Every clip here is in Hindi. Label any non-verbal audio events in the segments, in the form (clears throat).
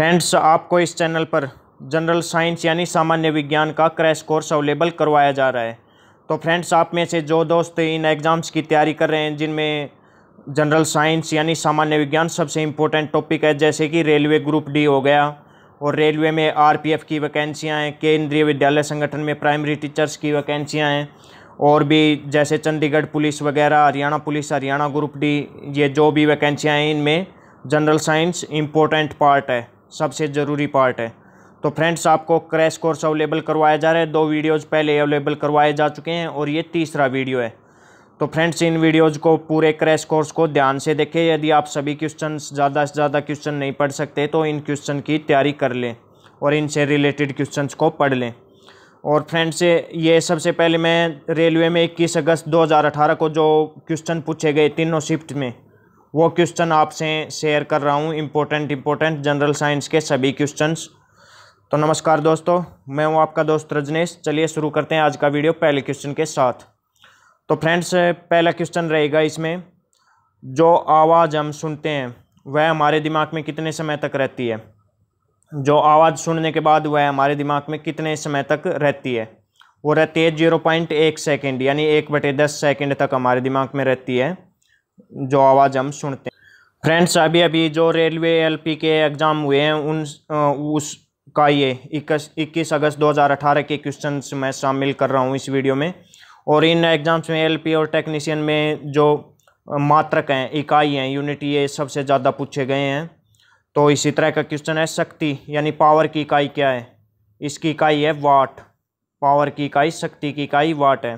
फ्रेंड्स आपको इस चैनल पर जनरल साइंस यानी सामान्य विज्ञान का क्रैश कोर्स अवेलेबल करवाया जा रहा है तो फ्रेंड्स आप में से जो दोस्त इन एग्ज़ाम्स की तैयारी कर रहे हैं जिनमें जनरल साइंस यानी सामान्य विज्ञान सबसे इम्पोर्टेंट टॉपिक है जैसे कि रेलवे ग्रुप डी हो गया और रेलवे में आरपीएफ की वैकेंसियाँ हैं केंद्रीय विद्यालय संगठन में प्राइमरी टीचर्स की वैकेंसियाँ हैं और भी जैसे चंडीगढ़ पुलिस वगैरह Haryana police Haryana group D ये जो भी वैकेंसियाँ हैं इनमें जनरल साइंस इम्पोर्टेंट पार्ट है सबसे ज़रूरी पार्ट है तो फ्रेंड्स आपको क्रैश कोर्स अवेलेबल करवाया जा रहा है दो वीडियोज़ पहले अवेलेबल करवाए जा चुके हैं और ये तीसरा वीडियो है तो फ्रेंड्स इन वीडियोज़ को पूरे क्रैश कोर्स को ध्यान से देखें यदि आप सभी क्वेश्चन ज़्यादा से ज़्यादा क्वेश्चन नहीं पढ़ सकते तो इन क्वेश्चन की तैयारी कर लें और इनसे रिलेटेड क्वेश्चन को पढ़ लें और फ्रेंड्स ये सबसे पहले मैं रेलवे में 21 अगस्त 2018 को जो क्वेश्चन पूछे गए तीनों शिफ्ट में वो क्वेश्चन आपसे शेयर कर रहा हूँ इम्पोर्टेंट इम्पोर्टेंट जनरल साइंस के सभी क्वेश्चंस तो नमस्कार दोस्तों मैं हूँ आपका दोस्त रजनेश चलिए शुरू करते हैं आज का वीडियो पहले क्वेश्चन के साथ तो फ्रेंड्स पहला क्वेश्चन रहेगा इसमें जो आवाज़ हम सुनते हैं वह हमारे दिमाग में कितने समय तक रहती है जो आवाज़ सुनने के बाद वह हमारे दिमाग में कितने समय तक रहती है वो रहती है जीरो पॉइंट एक सेकेंड यानी एक बटे दस सेकेंड तक हमारे दिमाग में रहती है जो आवाज़ हम सुनते हैं फ्रेंड्स अभी अभी जो रेलवे एलपी के एग्ज़ाम हुए हैं उन उस का ये इक्कीस इक्कीस अगस्त 2018 के क्वेश्चन मैं शामिल कर रहा हूँ इस वीडियो में और इन एग्ज़ाम्स में एलपी और टेक्नीशियन में जो मात्रक हैं इकाई हैं यूनिट ये सबसे ज़्यादा पूछे गए हैं तो इसी तरह का क्वेश्चन है शक्ति यानी पावर की इकाई क्या है इसकी इकाई है वाट पावर की इकाई शक्ति की इकाई वाट है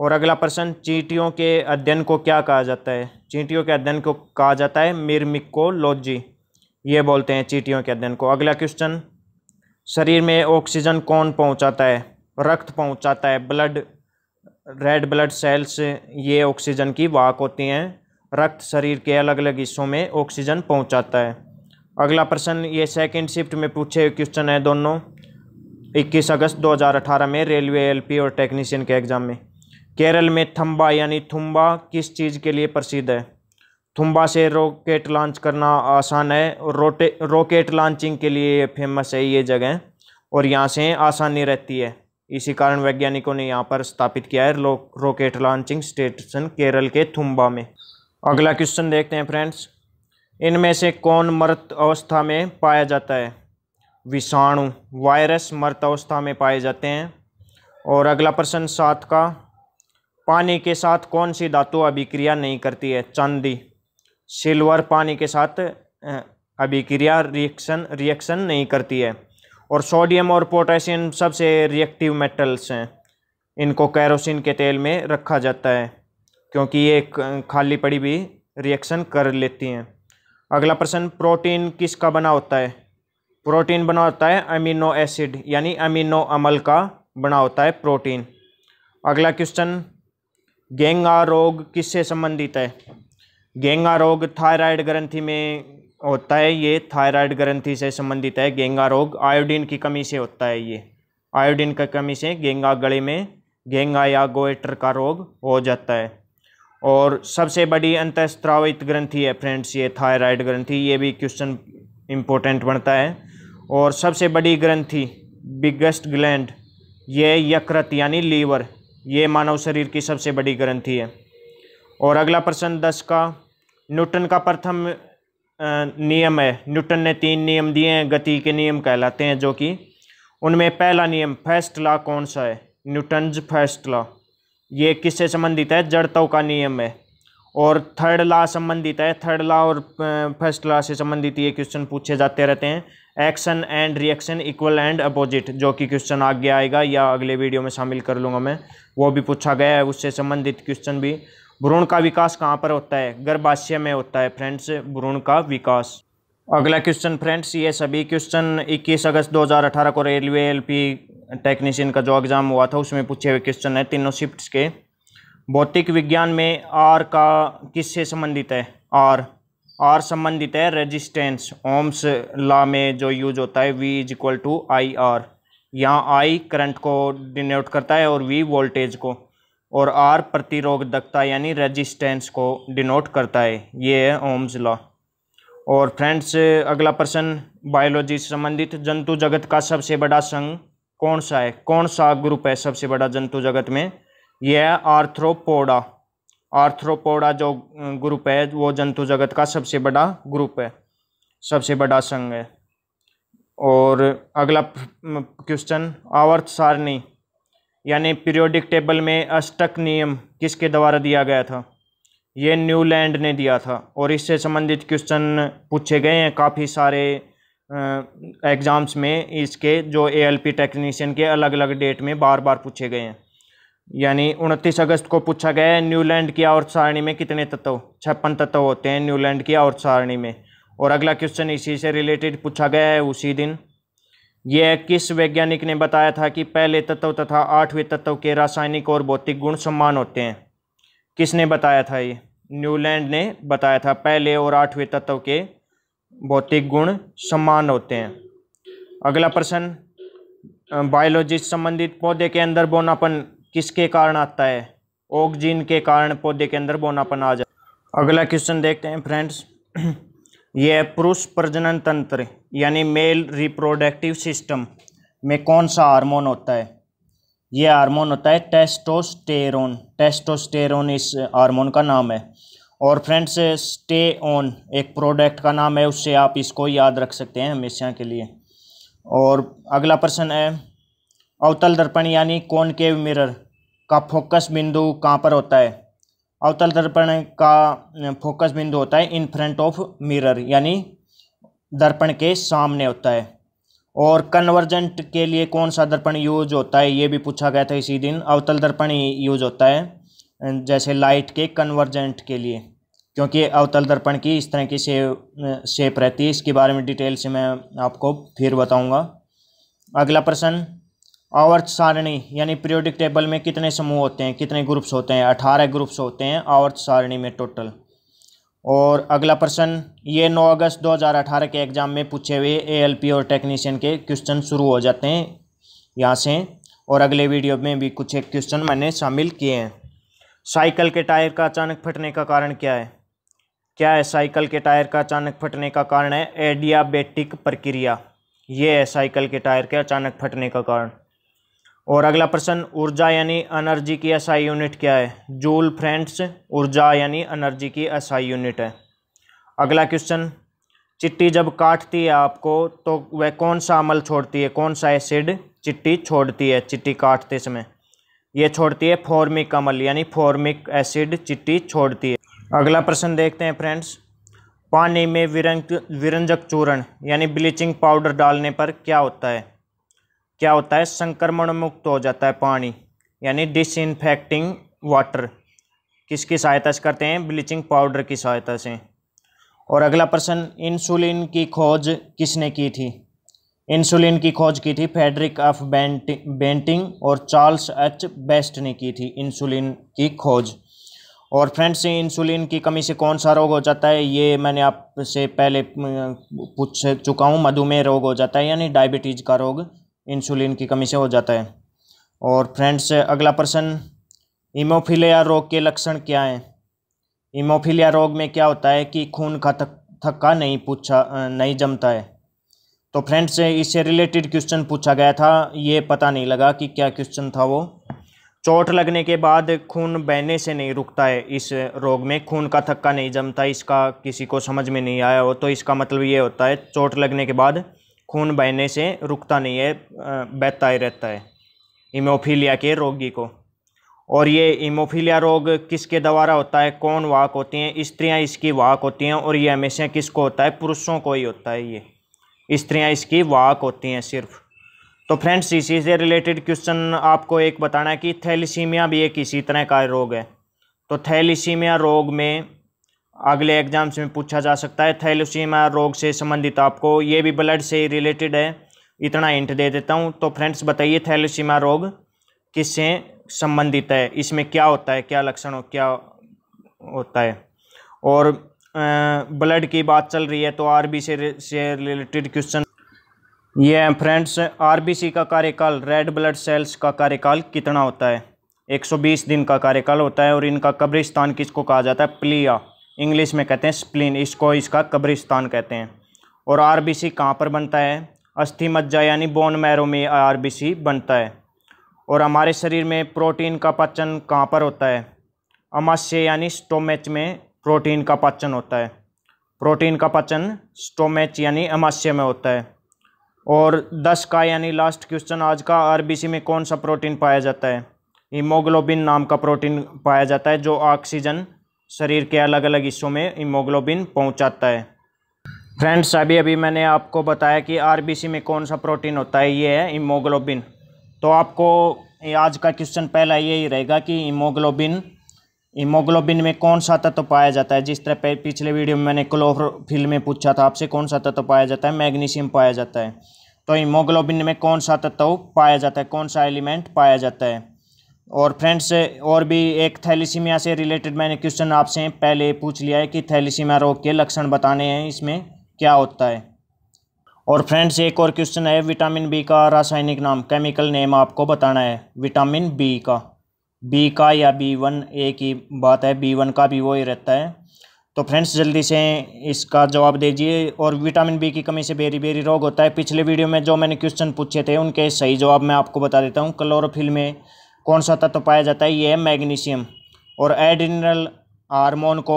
और अगला प्रश्न चींटियों के अध्ययन को क्या कहा जाता है चींटियों के अध्ययन को कहा जाता है मिर्मिकोलॉजी ये बोलते हैं चींटियों के अध्ययन को अगला क्वेश्चन शरीर में ऑक्सीजन कौन पहुंचाता है रक्त पहुंचाता है ब्लड रेड ब्लड सेल्स ये ऑक्सीजन की वाहक होती हैं रक्त शरीर के अलग अलग हिस्सों में ऑक्सीजन पहुँचाता है अगला प्रश्न ये सेकेंड शिफ्ट में पूछे क्वेश्चन है दोनों 21 अगस्त 2018 में रेलवे एलपी और टेक्नीशियन के एग्ज़ाम में केरल में थम्बा यानी थुम्बा किस चीज़ के लिए प्रसिद्ध है थुम्बा से रॉकेट लॉन्च करना आसान है और रोटे रॉकेट लॉन्चिंग के लिए फेमस है ये जगह और यहाँ से आसानी रहती है इसी कारण वैज्ञानिकों ने यहाँ पर स्थापित किया है रॉकेट लॉन्चिंग स्टेशन केरल के थुम्बा में अगला क्वेश्चन देखते हैं फ्रेंड्स इनमें से कौन मृत अवस्था में पाया जाता है विषाणु वायरस मृत अवस्था में पाए जाते हैं और अगला प्रश्न सात का पानी के साथ कौन सी धातु अभिक्रिया नहीं करती है चांदी सिल्वर पानी के साथ अभिक्रिया रिएक्शन रिएक्शन नहीं करती है और सोडियम और पोटेशियम सबसे रिएक्टिव मेटल्स हैं इनको कैरोसिन के तेल में रखा जाता है क्योंकि ये खाली पड़ी भी रिएक्शन कर लेती हैं अगला प्रश्न प्रोटीन किसका बना होता है प्रोटीन बना होता है अमीनो एसिड यानी अमीनो अमल का बना होता है प्रोटीन अगला क्वेश्चन गेंगा रोग किससे संबंधित है गेंगा रोग थायराइड ग्रंथि में होता है ये थायराइड ग्रंथि से संबंधित है गेंगा रोग आयोडीन की कमी से होता है ये आयोडीन की कमी से गेंगा गले में गेंगा या गोएटर का रोग हो जाता है और सबसे बड़ी अंतस्त्रावित ग्रंथि है फ्रेंड्स ये थायराइड ग्रंथि ये भी क्वेश्चन इम्पोर्टेंट बनता है और सबसे बड़ी ग्रंथि बिगेस्ट ग्लैंड ये यकृत यानी लीवर ये मानव शरीर की सबसे बड़ी ग्रंथि है और अगला प्रश्न दस का न्यूटन का प्रथम नियम है न्यूटन ने तीन नियम दिए हैं गति के नियम कहलाते हैं जो कि उनमें पहला नियम फर्स्ट लॉ कौन सा है न्यूटन फर्स्ट लॉ ये किससे संबंधित है जड़तव का नियम है और थर्ड लॉ संबंधित है थर्ड लॉ और फर्स्ट लॉ से संबंधित ये क्वेश्चन पूछे जाते रहते हैं action and reaction equal and opposite जो कि क्वेश्चन आगे आएगा या अगले वीडियो में शामिल कर लूँगा मैं वो भी पूछा गया है उससे संबंधित क्वेश्चन भी भ्रूण का विकास कहाँ पर होता है गर्भाशय में होता है फ्रेंड्स भ्रूण का विकास अगला क्वेश्चन फ्रेंड्स ये सभी क्वेश्चन 21 अगस्त 2018 को रेलवे एलपी टेक्नीशियन का जो एग्ज़ाम हुआ था उसमें पूछे हुए क्वेश्चन है तीनों शिफ्ट्स के भौतिक विज्ञान में आर का किससे संबंधित है आर आर संबंधित है रेजिस्टेंस ओम्स लॉ में जो यूज होता है V is equal to I R यहाँ आई करंट को डिनोट करता है और वी वोल्टेज को और आर प्रतिरोधकता यानी रेजिस्टेंस को डिनोट करता है ये है ओम्स लॉ और फ्रेंड्स अगला प्रश्न बायोलॉजी से संबंधित जंतु जगत का सबसे बड़ा संघ कौन सा है कौन सा ग्रुप है सबसे बड़ा जंतु जगत में यह है आर्थ्रोपोडा आर्थ्रोपोडा जो ग्रुप है वो जंतु जगत का सबसे बड़ा ग्रुप है सबसे बड़ा संघ है और अगला क्वेश्चन आवर्त सारणी यानी पीरियोडिक टेबल में अष्टक नियम किसके द्वारा दिया गया था ये न्यूलैंड ने दिया था और इससे संबंधित क्वेश्चन पूछे गए हैं काफ़ी सारे एग्ज़ाम्स में इसके जो एएलपी टेक्नीशियन के अलग अलग डेट में बार बार पूछे गए हैं यानी उनतीस अगस्त को पूछा गया है न्यूलैंड की आवर्त सारणी में कितने तत्व छप्पन तत्व होते हैं न्यूलैंड की आवर्त सारणी में और अगला क्वेश्चन इसी से रिलेटेड पूछा गया है उसी दिन यह किस वैज्ञानिक ने बताया था कि पहले तत्व तथा आठवें तत्व के रासायनिक और भौतिक गुण समान होते हैं किसने बताया था ये न्यूलैंड ने बताया था पहले और आठवें तत्व के भौतिक गुण समान होते हैं अगला प्रश्न बायोलॉजी संबंधित पौधे के अंदर बोनापन किसके कारण आता है ऑक्सीजन के कारण पौधे के अंदर बोनापन आ जाए अगला क्वेश्चन देखते हैं फ्रेंड्स (clears throat) यह पुरुष प्रजनन तंत्र यानी मेल रिप्रोडक्टिव सिस्टम में कौन सा हार्मोन होता है यह हार्मोन होता है टेस्टोस्टेरोन टेस्टोस्टेरोन इस हार्मोन का नाम है और फ्रेंड्स स्टे ऑन एक प्रोडक्ट का नाम है उससे आप इसको याद रख सकते हैं हमेशा के लिए और अगला प्रश्न है अवतल दर्पण यानी कॉनकेव मिरर का फोकस बिंदु कहाँ पर होता है अवतल दर्पण का फोकस बिंदु होता है इन फ्रंट ऑफ मिरर यानी दर्पण के सामने होता है और कन्वर्जेंट के लिए कौन सा दर्पण यूज होता है ये भी पूछा गया था इसी दिन अवतल दर्पण यूज होता है जैसे लाइट के कन्वर्जेंट के लिए क्योंकि अवतल दर्पण की इस तरह की शेप शेप रहती है इसके बारे में डिटेल से मैं आपको फिर बताऊंगा अगला प्रश्न आवर्त सारणी यानी पीरियोडिक टेबल में कितने समूह होते हैं कितने ग्रुप्स होते हैं अठारह ग्रुप्स होते हैं आवर्त सारणी में टोटल और अगला प्रश्न ये नौ अगस्त अठारह के एग्ज़ाम में पूछे हुए पी और टेक्नीशियन के क्वेश्चन शुरू हो जाते हैं यहाँ से और अगले वीडियो में भी कुछ एक क्वेश्चन मैंने शामिल किए हैं साइकिल के टायर का अचानक फटने का कारण क्या है क्या है साइकिल के टायर का अचानक फटने का कारण है एडियाबेटिक प्रक्रिया ये है साइकिल के टायर के अचानक फटने का कारण और अगला प्रश्न ऊर्जा यानी एनर्जी की एसआई यूनिट क्या है जूल फ्रेंड्स ऊर्जा यानी एनर्जी की एसआई यूनिट है अगला क्वेश्चन चिट्टी जब काटती है आपको तो वह कौन सा अमल छोड़ती है कौन सा एसिड चिट्टी छोड़ती है चिट्टी काटते समय यह छोड़ती है फॉर्मिक अमल यानी फॉर्मिक एसिड चिट्टी छोड़ती है अगला प्रश्न देखते हैं फ्रेंड्स पानी में विरंग विरंजक चूर्ण यानी ब्लीचिंग पाउडर डालने पर क्या होता है क्या होता है संक्रमण मुक्त हो जाता है पानी यानी डिसइनफेक्टिंग वाटर किसकी सहायता से करते हैं ब्लीचिंग पाउडर की सहायता से और अगला प्रश्न इंसुलिन की खोज किसने की थी इंसुलिन की खोज की थी फेडरिक ऑफ बेंटिंग बेंटिंग और चार्ल्स एच बेस्ट ने की थी इंसुलिन की खोज और फ्रेंड्स इंसुलिन की कमी से कौन सा रोग हो जाता है ये मैंने आपसे पहले पूछ चुका हूँ मधुमेह रोग हो जाता है यानी डायबिटीज़ का रोग इंसुलिन की कमी से हो जाता है और फ्रेंड्स अगला प्रश्न इमोफिलिया रोग के लक्षण क्या हैं इमोफिलिया रोग में क्या होता है कि खून का थक, थक्का नहीं पूछा नहीं जमता है तो फ्रेंड्स इससे रिलेटेड क्वेश्चन पूछा गया था ये पता नहीं लगा कि क्या क्वेश्चन था वो चोट लगने के बाद खून बहने से नहीं रुकता है इस रोग में खून का थक्का नहीं जमता इसका किसी को समझ में नहीं आया हो तो इसका मतलब ये होता है चोट लगने के बाद खून बहने से रुकता नहीं है बहता ही रहता है इमोफीलिया के रोगी को और ये इमोफीलिया रोग किसके द्वारा होता है कौन वाहक होती हैं स्त्रियां इसकी वाहक होती हैं और ये हमेशा किसको होता है पुरुषों को ही होता है ये स्त्रियां इसकी वाहक होती हैं सिर्फ तो फ्रेंड्स इसी से रिलेटेड क्वेश्चन आपको एक बताना है कि थैलीसीमिया भी एक इसी तरह का रोग है तो थैलीसीमिया रोग में अगले एग्जाम्स में पूछा जा सकता है थैलोसीमा रोग से संबंधित आपको ये भी ब्लड से रिलेटेड है इतना इंट दे देता हूँ तो फ्रेंड्स बताइए थैलोसीमा रोग किससे संबंधित है इसमें क्या होता है क्या लक्षण हो क्या होता है और ब्लड की बात चल रही है तो आरबी से से रिलेटेड क्वेश्चन ये है फ्रेंड्स आरबीसी का कार्यकाल रेड ब्लड सेल्स का कार्यकाल कितना होता है 120 दिन का कार्यकाल होता है और इनका कब्रिस्तान किसको कहा जाता है प्लिया इंग्लिश में कहते हैं स्प्लिन इसको इसका कब्रिस्तान कहते हैं और आरबीसी कहाँ पर बनता है अस्थि मज्जा यानी बोन मैरो में आरबीसी बनता है और हमारे शरीर में प्रोटीन का पाचन कहाँ पर होता है अमाश्य यानी स्टोमेच में प्रोटीन का पाचन होता है प्रोटीन का पाचन स्टोमेच यानी अमाश्य में होता है और दस का यानी लास्ट क्वेश्चन आज का सी में कौन सा प्रोटीन पाया जाता है हीमोग्लोबिन नाम का प्रोटीन पाया जाता है जो ऑक्सीजन शरीर के अलग अलग हिस्सों में हीमोग्लोबिन पहुंचाता है फ्रेंड्स अभी अभी मैंने आपको बताया कि आरबीसी में कौन सा प्रोटीन होता है ये है हीमोग्लोबिन तो आपको आज का क्वेश्चन पहला ये ही रहेगा कि हीमोग्लोबिन हीमोग्लोबिन में कौन सा तत्व तो पाया जाता है जिस तरह पिछले वीडियो में मैंने क्लोरोफिल में पूछा था आपसे कौन सा तत्व तो पाया जाता है मैग्नीशियम पाया जाता है तो हीमोग्लोबिन में कौन सा तत्व तो पाया जाता है कौन सा एलिमेंट पाया जाता है और फ्रेंड्स और भी एक थैलीसीमिया से रिलेटेड मैंने क्वेश्चन आपसे पहले पूछ लिया है कि थैलीसीमिया रोग के लक्षण बताने हैं इसमें क्या होता है और फ्रेंड्स एक और क्वेश्चन है विटामिन बी का रासायनिक नाम केमिकल नेम आपको बताना है विटामिन बी का बी का या बी वन ए की बात है बी वन का भी वो ही रहता है तो फ्रेंड्स जल्दी से इसका जवाब दीजिए और विटामिन बी की कमी से बेरी बेरी रोग होता है पिछले वीडियो में जो मैंने क्वेश्चन पूछे थे उनके सही जवाब मैं आपको बता देता हूँ क्लोरोफिल में कौन सा तत्व पाया जाता है ये है मैग्नीशियम और एड्रिनल हारमोन को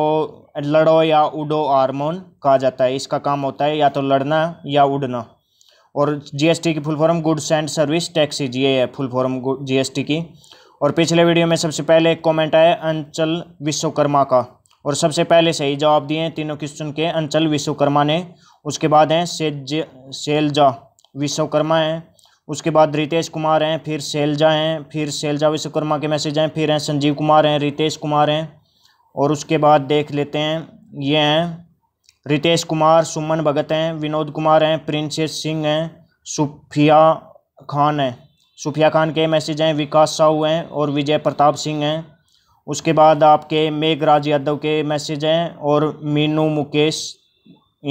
लड़ो या उड़ो हारमोन कहा जाता है इसका काम होता है या तो लड़ना या उड़ना और जीएसटी की full form goods and service taxes ये है फुल फॉर्म जीएसटी की और पिछले वीडियो में सबसे पहले एक कॉमेंट आया अंचल विश्वकर्मा का और सबसे पहले सही जवाब दिए तीनों क्वेश्चन के अंचल विश्वकर्मा ने उसके बाद हैं सेज सेलजा विश्वकर्मा हैं उसके बाद रितेश कुमार हैं फिर शैलजा हैं फिर शैलजा विश्वकर्मा के मैसेज हैं फिर हैं संजीव कुमार हैं रितेश कुमार हैं और उसके बाद देख लेते हैं ये हैं रितेश कुमार सुमन भगत हैं विनोद कुमार हैं प्रिंसेस सिंह हैं सुफिया खान हैं सुफिया खान के मैसेज हैं विकास साहू हैं और विजय प्रताप सिंह हैं उसके बाद आपके मेघराज यादव के मैसेज हैं और मीनू मुकेश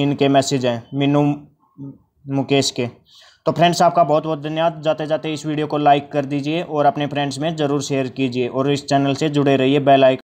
इनके मैसेज हैं मीनू मुकेश के तो फ्रेंड्स आपका बहुत बहुत धन्यवाद जाते जाते इस वीडियो को लाइक कर दीजिए और अपने फ्रेंड्स में ज़रूर शेयर कीजिए और इस चैनल से जुड़े रहिए बेलाइक